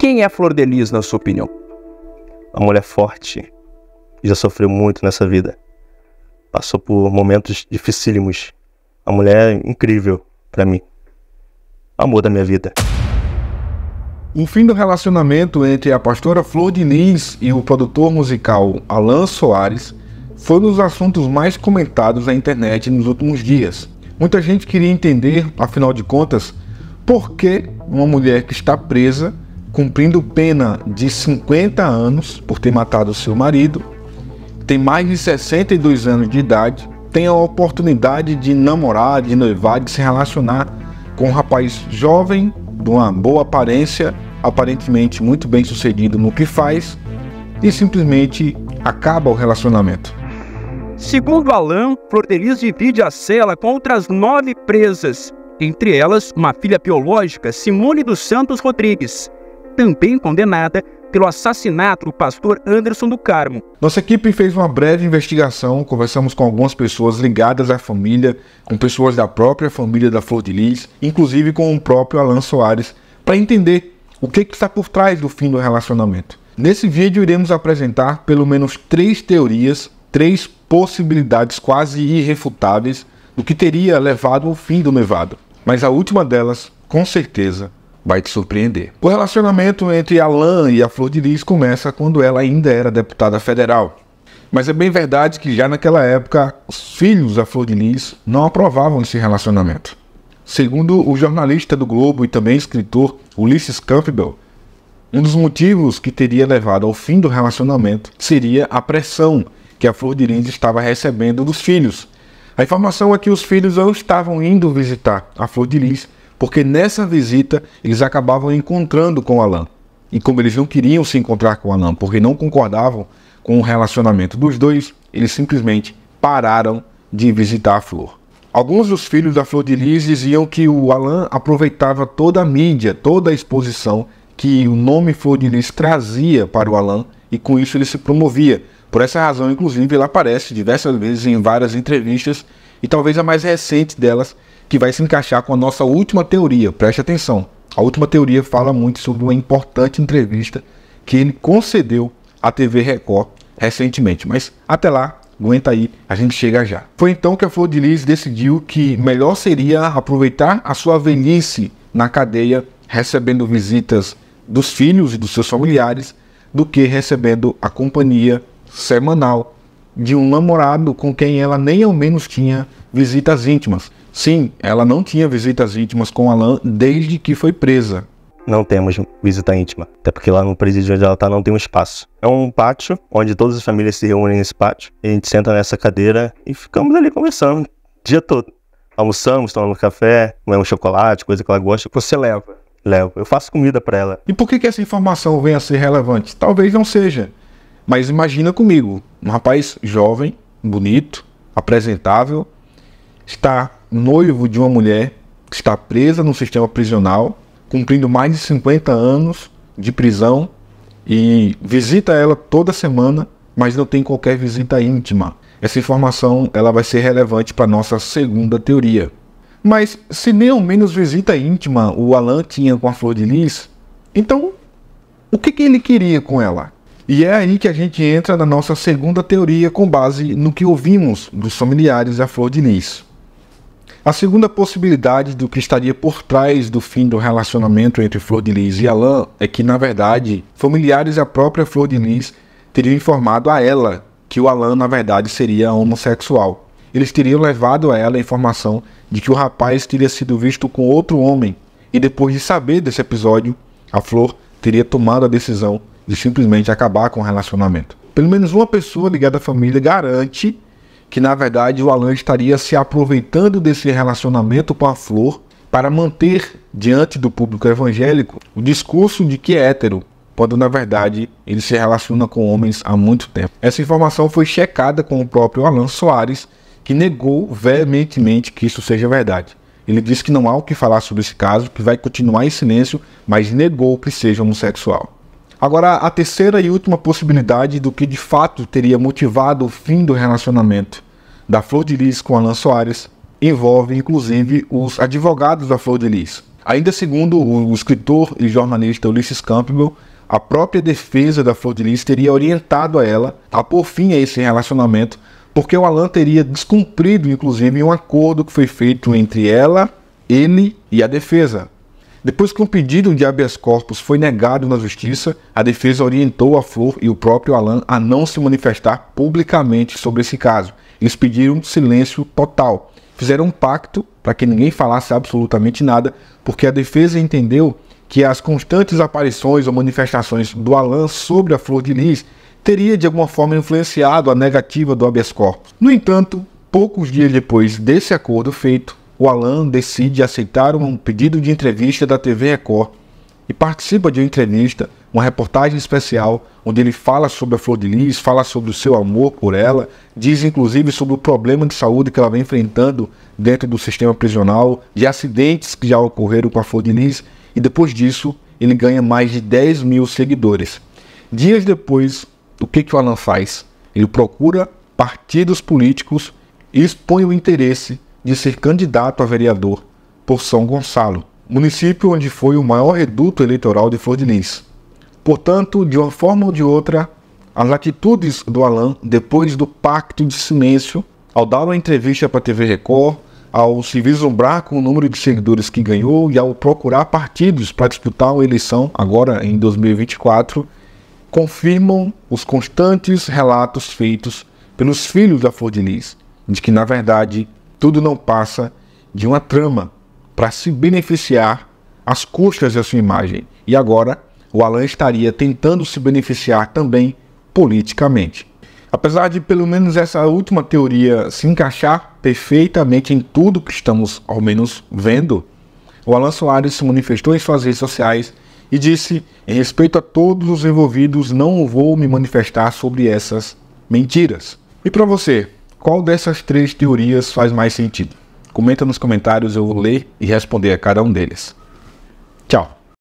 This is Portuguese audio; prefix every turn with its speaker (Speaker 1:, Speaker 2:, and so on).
Speaker 1: Quem é a Flor de Lis, na sua opinião? Uma mulher forte, que já sofreu muito nessa vida. Passou por momentos dificílimos. Uma mulher incrível para mim. Amor da minha vida. O fim do relacionamento entre a pastora Flor de Lis e o produtor musical Alan Soares foi um dos assuntos mais comentados na internet nos últimos dias. Muita gente queria entender, afinal de contas, por que uma mulher que está presa cumprindo pena de 50 anos por ter matado seu marido, tem mais de 62 anos de idade, tem a oportunidade de namorar, de noivar, de se relacionar com um rapaz jovem, de uma boa aparência, aparentemente muito bem sucedido no que faz, e simplesmente acaba o relacionamento. Segundo Alain, Flordelis divide a cela com outras nove presas, entre elas uma filha biológica, Simone dos Santos Rodrigues, também condenada pelo assassinato do pastor Anderson do Carmo. Nossa equipe fez uma breve investigação, conversamos com algumas pessoas ligadas à família, com pessoas da própria família da Flor de Lis, inclusive com o próprio Alan Soares, para entender o que, está por trás do fim do relacionamento. Nesse vídeo iremos apresentar pelo menos três teorias, três possibilidades quase irrefutáveis do que teria levado ao fim do nevado. Mas a última delas, com certeza, vai te surpreender. O relacionamento entre Alain e a Flor de Lis começa quando ela ainda era deputada federal. Mas é bem verdade que já naquela época os filhos da Flor de Lis não aprovavam esse relacionamento. Segundo o jornalista do Globo e também escritor Ulisses Campbell, um dos motivos que teria levado ao fim do relacionamento seria a pressão que a Flor de Lis estava recebendo dos filhos. A informação é que os filhos não estavam indo visitar a Flor de Lis porque nessa visita eles acabavam encontrando com Alain. E como eles não queriam se encontrar com Alain, porque não concordavam com o relacionamento dos dois, eles simplesmente pararam de visitar a Flor. Alguns dos filhos da Flor de Lis diziam que o Alain aproveitava toda a mídia, toda a exposição que o nome Flor de Lis trazia para o Alain e com isso ele se promovia. Por essa razão, inclusive, ele aparece diversas vezes em várias entrevistas e talvez a mais recente delas que vai se encaixar com a nossa última teoria. Preste atenção. A última teoria fala muito sobre uma importante entrevista que ele concedeu à TV Record recentemente. Mas até lá, aguenta aí, a gente chega já. Foi então que a Flor de Lis decidiu que melhor seria aproveitar a sua velhice na cadeia, recebendo visitas dos filhos e dos seus familiares, do que recebendo a companhia semanal de um namorado com quem ela nem ao menos tinha visitas íntimas. Sim, ela não tinha visitas íntimas com Alan desde que foi presa. Não temos visita íntima, até porque lá no presídio onde ela está não tem um espaço. É um pátio onde todas as famílias se reúnem nesse pátio. a gente senta nessa cadeira e ficamos ali conversando o dia todo. Almoçamos, tomamos café, comemos chocolate, coisa que ela gosta. Você leva? Levo. Eu faço comida para ela. E por que, que essa informação vem a ser relevante? Talvez não seja. Mas imagina comigo, um rapaz jovem, bonito, apresentável, está noivo de uma mulher que está presa no sistema prisional, cumprindo mais de 50 anos de prisão e visita ela toda semana, mas não tem qualquer visita íntima. Essa informação ela vai ser relevante para nossa segunda teoria. Mas se nem ao menos visita íntima o Alan tinha com a Flor de Lis, então o que, que ele queria com ela? E é aí que a gente entra na nossa segunda teoria com base no que ouvimos dos familiares da Flor de Lis. A segunda possibilidade do que estaria por trás do fim do relacionamento entre Flor de Lis e Alain é que, na verdade, familiares da própria Flor de Lis teriam informado a ela que o Alain, na verdade, seria homossexual. Eles teriam levado a ela a informação de que o rapaz teria sido visto com outro homem, e depois de saber desse episódio, a Flor teria tomado a decisão de simplesmente acabar com o relacionamento. Pelo menos uma pessoa ligada à família garante que na verdade o Alan estaria se aproveitando desse relacionamento com a Flor para manter diante do público evangélico o discurso de que é hétero, quando na verdade ele se relaciona com homens há muito tempo. Essa informação foi checada com o próprio Alan Soares, que negou veementemente que isso seja verdade. Ele disse que não há o que falar sobre esse caso, que vai continuar em silêncio, mas negou que seja homossexual. Agora, a terceira e última possibilidade do que de fato teria motivado o fim do relacionamento da Flor de Lis com Alan Soares envolve inclusive os advogados da Flor de Lis. Ainda segundo o escritor e jornalista Ulisses Campbell, a própria defesa da Flor de Lis teria orientado a ela a pôr fim a esse relacionamento, porque o Alan teria descumprido inclusive um acordo que foi feito entre ela, ele e a defesa, depois que um pedido de habeas corpus foi negado na justiça, a defesa orientou a Flor e o próprio Alan a não se manifestar publicamente sobre esse caso. Eles pediram silêncio total. Fizeram um pacto para que ninguém falasse absolutamente nada, porque a defesa entendeu que as constantes aparições ou manifestações do Alan sobre a Flor de Lis teria de alguma forma influenciado a negativa do habeas corpus. No entanto, poucos dias depois desse acordo feito, o Alan decide aceitar um pedido de entrevista da TV Record e participa de uma entrevista, uma reportagem especial, onde ele fala sobre a Flor de Lis, fala sobre o seu amor por ela, diz inclusive sobre o problema de saúde que ela vem enfrentando dentro do sistema prisional, de acidentes que já ocorreram com a Flor de Lis, e depois disso ele ganha mais de 10 mil seguidores. Dias depois, o que, que o Alan faz? Ele procura partidos políticos e expõe o interesse de ser candidato a vereador por São Gonçalo, município onde foi o maior reduto eleitoral de Flor de Lis. Portanto, de uma forma ou de outra, as atitudes do Alain depois do pacto de silêncio, ao dar uma entrevista para a TV Record, ao se vislumbrar com o número de seguidores que ganhou e ao procurar partidos para disputar uma eleição agora em 2024, confirmam os constantes relatos feitos pelos filhos da Flor de Lis, de que, na verdade, tudo não passa de uma trama para se beneficiar às custas da sua imagem. E agora, o Alan estaria tentando se beneficiar também politicamente. Apesar de pelo menos essa última teoria se encaixar perfeitamente em tudo que estamos ao menos vendo, o Alan Soares se manifestou em suas redes sociais e disse: "Em respeito a todos os envolvidos, não vou me manifestar sobre essas mentiras". E para você, qual dessas três teorias faz mais sentido? Comenta nos comentários, eu vou ler e responder a cada um deles. Tchau!